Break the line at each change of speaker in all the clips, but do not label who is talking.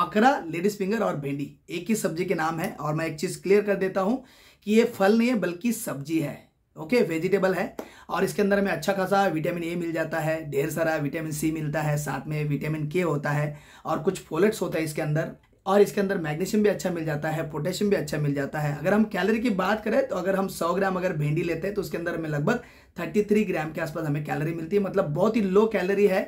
आकरा ladies finger और भेंडी एक ही सब्जी के नाम है और मैं एक चीज़ क्लियर कर देता हूँ कि ये फल नहीं है बल्कि सब्जी है ओके वेजिटेबल है और इसके अंदर हमें अच्छा खासा विटामिन ए मिल जाता है ढेर सारा विटामिन सी मिलता है साथ में विटामिन के होता है और कुछ फोलेट्स होता है इसके अंदर और इसके अंदर मैग्नीशियम भी अच्छा मिल जाता है पोटेशियम भी अच्छा मिल जाता है अगर हम कैलोरी की बात करें तो अगर हम 100 ग्राम अगर भिंडी लेते हैं तो उसके अंदर हमें लगभग 33 ग्राम के आसपास हमें कैलोरी मिलती है मतलब बहुत ही लो कैलोरी है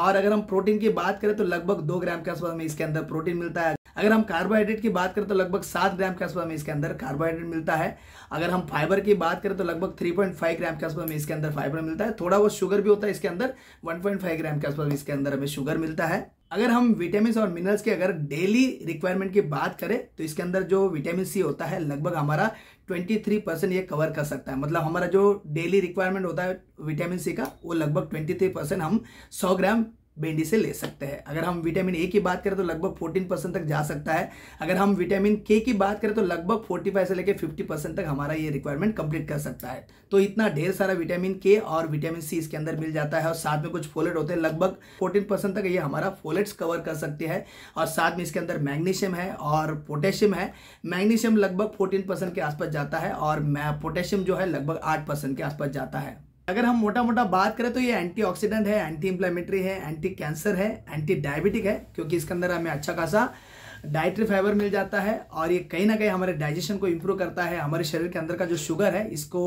और अगर हम प्रोटीन की बात करें तो लगभग दो ग्राम के आसपास में इसके अंदर प्रोटीन मिलता है अगर हम कार्बोहाइड्रेट की बात करें तो लगभग सात ग्राम के आसपास में इसके अंदर कार्बोहाइड्रेट मिलता है अगर हम फाइबर की बात करें तो लगभग थ्री पॉइंट फाइव ग्राम के आसपास में इसके अंदर फाइबर मिलता है थोड़ा बहुत शुगर भी होता है इसके अंदर वन पॉइंट फाइव ग्राम के आसपास इसके अंदर हमें शुगर मिलता है अगर हम विटामिन और मिनरल्स के अगर डेली रिक्वायरमेंट की बात करें तो इसके अंदर जो विटामिन सी होता है लगभग हमारा 23 परसेंट ये कवर कर सकता है मतलब हमारा जो डेली रिक्वायरमेंट होता है विटामिन सी का वो लगभग 23 परसेंट हम 100 ग्राम भिंडी से ले सकते हैं अगर हम विटामिन ए की बात करें तो लगभग 14 परसेंट तक जा सकता है अगर हम विटामिन के की बात करें तो लगभग 45 से लेकर 50 परसेंट तक हमारा ये रिक्वायरमेंट कंप्लीट कर सकता है तो इतना ढेर सारा विटामिन के और विटामिन सी इसके अंदर मिल जाता है और साथ में कुछ फोलेट होते हैं लगभग फोर्टीन परसेंट तक ये हमारा फोलेट्स कवर कर सकती है और साथ में इसके अंदर मैग्नीशियम है और पोटेशियम है मैग्नीशियम लगभग फोर्टीन के आसपास जाता है और पोटेशियम जो है लगभग आठ के आसपास जाता है अगर हम मोटा मोटा बात करें तो ये एंटीऑक्सीडेंट है एंटी इंफ्लेमेटरी है एंटी कैंसर है एंटी डायबिटिक है क्योंकि इसके अंदर हमें अच्छा खासा डायट्री फाइबर मिल जाता है और ये कहीं ना कहीं हमारे डाइजेशन को इम्प्रूव करता है हमारे शरीर के अंदर का जो शुगर है इसको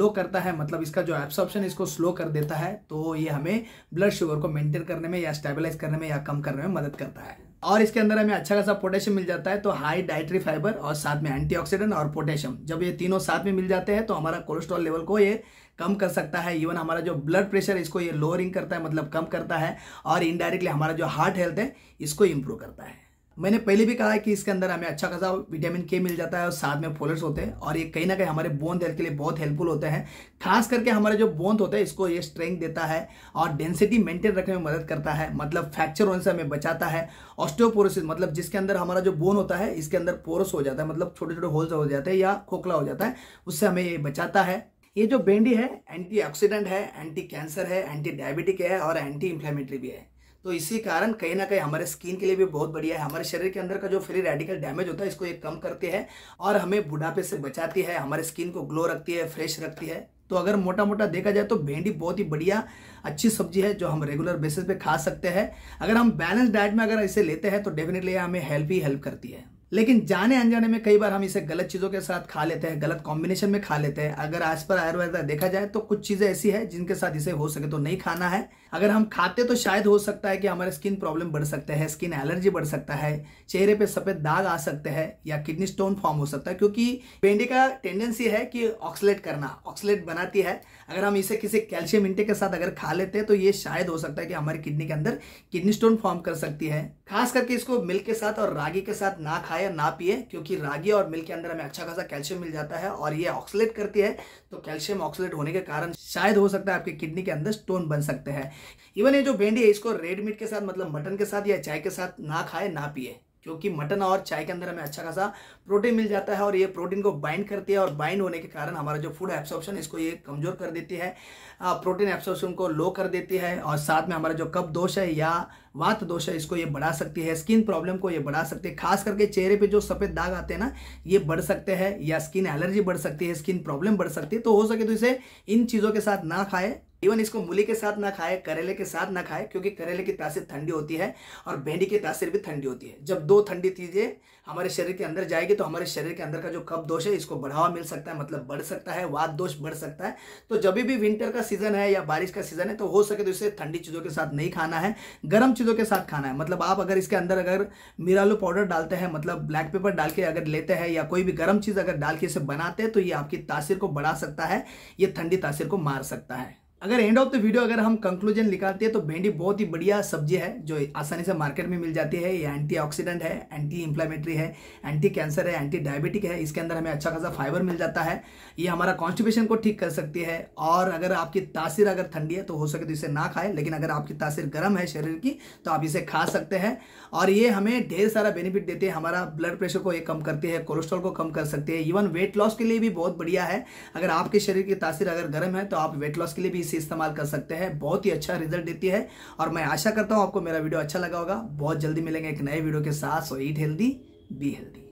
लो करता है मतलब इसका जो एब्सॉर्प्शन इसको स्लो कर देता है तो ये हमें ब्लड शुगर को मेंटेन करने में या स्टेबलाइज करने में या कम करने में मदद करता है और इसके अंदर हमें अच्छा खासा पोटेशियम मिल जाता है तो हाई डाइट्री फाइबर और साथ में एंटीऑक्सीडेंट और पोटेशियम जब ये तीनों साथ में मिल जाते हैं तो हमारा कोलेस्ट्रॉल लेवल को ये कम कर सकता है इवन हमारा जो ब्लड प्रेशर इसको ये लोअरिंग करता है मतलब कम करता है और इनडायरेक्टली हमारा जो हार्ट हेल्थ है इसको इम्प्रूव करता है मैंने पहले भी कहा है कि इसके अंदर हमें अच्छा खासा विटामिन के मिल जाता है और साथ में फोलर्स होते हैं और ये कहीं ना कहीं हमारे बोन हेल्थ के लिए बहुत हेल्पफुल होते हैं खास करके हमारे जो बोन होते हैं इसको ये स्ट्रेंथ देता है और डेंसिटी मेंटेन रखने में मदद करता है मतलब फ्रैक्चर होने से हमें बचाता है ऑस्टोपोरोसिस मतलब जिसके अंदर हमारा जो बोन होता है इसके अंदर पोरस हो जाता है मतलब छोटे छोटे होल्स हो जाते हैं या खोखला हो जाता है उससे हमें ये बचाता है ये जो बेंडी है एंटीऑक्सीडेंट है एंटी कैंसर है एंटी डायबिटिक है और एंटी इन्फ्लेमेटरी भी है तो इसी कारण कहीं ना कहीं हमारे स्किन के लिए भी बहुत बढ़िया है हमारे शरीर के अंदर का जो फ्री रेडिकल डैमेज होता है इसको ये कम करती है और हमें बुढ़ापे से बचाती है हमारे स्किन को ग्लो रखती है फ्रेश रखती है तो अगर मोटा मोटा देखा जाए तो भेंडी बहुत ही बढ़िया अच्छी सब्जी है जो हम रेगुलर बेसिस पे खा सकते हैं अगर हम बैलेंस डाइट में अगर इसे लेते हैं तो डेफिनेटली हमें हेल्प ही हेल्प करती है लेकिन जाने अनजाने में कई बार हम इसे गलत चीज़ों के साथ खा लेते हैं गलत कॉम्बिनेशन में खा लेते हैं अगर आज पर आयुर्वेद देखा जाए तो कुछ चीज़ें ऐसी है जिनके साथ इसे हो सके तो नहीं खाना है अगर हम खाते तो शायद हो सकता है कि हमारे स्किन प्रॉब्लम बढ़ सकते हैं स्किन एलर्जी बढ़ सकता है चेहरे पर सफ़ेद दाग आ सकते हैं या किडनी स्टोन फॉर्म हो सकता है क्योंकि पेंडी का टेंडेंसी है कि ऑक्सलेट करना ऑक्सलेट बनाती है अगर हम इसे किसी कैल्शियम इंटे के साथ अगर खा लेते हैं तो ये शायद हो सकता है कि हमारी किडनी के अंदर किडनी स्टोन फॉर्म कर सकती है खास करके इसको मिल्क के साथ और रागी के साथ ना खाए खाए ना पिए क्योंकि रागी और मिल्क के अंदर हमें अच्छा खासा कैल्शियम मिल जाता है और ये ऑक्सीलेट करती है तो कैल्शियम ऑक्सीलेट होने के कारण शायद हो सकता है आपकी किडनी के अंदर स्टोन बन सकते हैं इवन ये जो भेंडी है इसको रेड मीट के साथ मतलब मटन के साथ या चाय के साथ ना खाए ना पिए क्योंकि मटन और चाय के अंदर हमें अच्छा खासा प्रोटीन मिल जाता है और ये प्रोटीन को बाइंड करती है और बाइंड होने के कारण हमारा जो फूड एब्सॉर्प्शन इसको ये कमज़ोर कर देती है प्रोटीन एब्सॉर्प्शन को लो कर देती है और साथ में हमारा जो कप दोष है या वात दोष है इसको ये बढ़ा सकती है स्किन प्रॉब्लम को ये बढ़ा सकती है खास करके चेहरे पे जो सफ़ेद दाग आते हैं ना ये बढ़ सकते हैं या स्किन एलर्जी बढ़ सकती है स्किन प्रॉब्लम बढ़ सकती है तो हो सके तो इसे इन चीज़ों के साथ ना खाएं इवन इसको मूली के साथ ना खाए करेले के साथ ना खाए क्योंकि करेले की तासीर ठंडी होती है और भेंडी की तासीर भी ठंडी होती है जब दो ठंडी चीज़ें हमारे शरीर के अंदर जाएगी तो हमारे शरीर के अंदर का जो कब दोष है इसको बढ़ावा मिल सकता है मतलब बढ़ सकता है वाद दोष बढ़ सकता है तो जब भी विंटर का सीजन है या बारिश का सीजन है तो हो सके तो इसे ठंडी चीज़ों के साथ नहीं खाना है गर्म चीज़ों के साथ खाना है मतलब आप अगर इसके अंदर अगर मिरालू पाउडर डालते हैं मतलब ब्लैक पेपर डाल के अगर लेते हैं या कोई भी गर्म चीज़ अगर डाल के इसे बनाते हैं तो ये आपकी तासीर को बढ़ा सकता है ये ठंडी तासीर को मार सकता है अगर एंड ऑफ द वीडियो अगर हम कंक्लूजन निकालते हैं तो भेंडी बहुत ही बढ़िया सब्जी है जो आसानी से मार्केट में मिल जाती है ये एंटीऑक्सीडेंट है एंटी इंफ्लामेटरी है एंटी कैंसर है एंटी डायबिटिक है इसके अंदर हमें अच्छा खासा फाइबर मिल जाता है ये हमारा कॉन्स्टिपेशन को ठीक कर सकती है और अगर आपकी तासीर अगर ठंडी है तो हो सके तो इसे ना खाएं लेकिन अगर आपकी तासीर गर्म है शरीर की तो आप इसे खा सकते हैं और ये हमें ढेर सारा बेनिफिट देते हैं हमारा ब्लड प्रेशर को ये कम करती है कोलेस्ट्रॉल को कम कर सकते हैं इवन वेट लॉस के लिए भी बहुत बढ़िया है अगर आपके शरीर की तासीर अगर गर्म है तो आप वेट लॉस के लिए भी इसे इस्तेमाल कर सकते हैं बहुत ही अच्छा रिजल्ट देती है और मैं आशा करता हूँ आपको मेरा वीडियो अच्छा लगा होगा बहुत जल्दी मिलेंगे एक नए वीडियो के साथ so eat healthy be healthy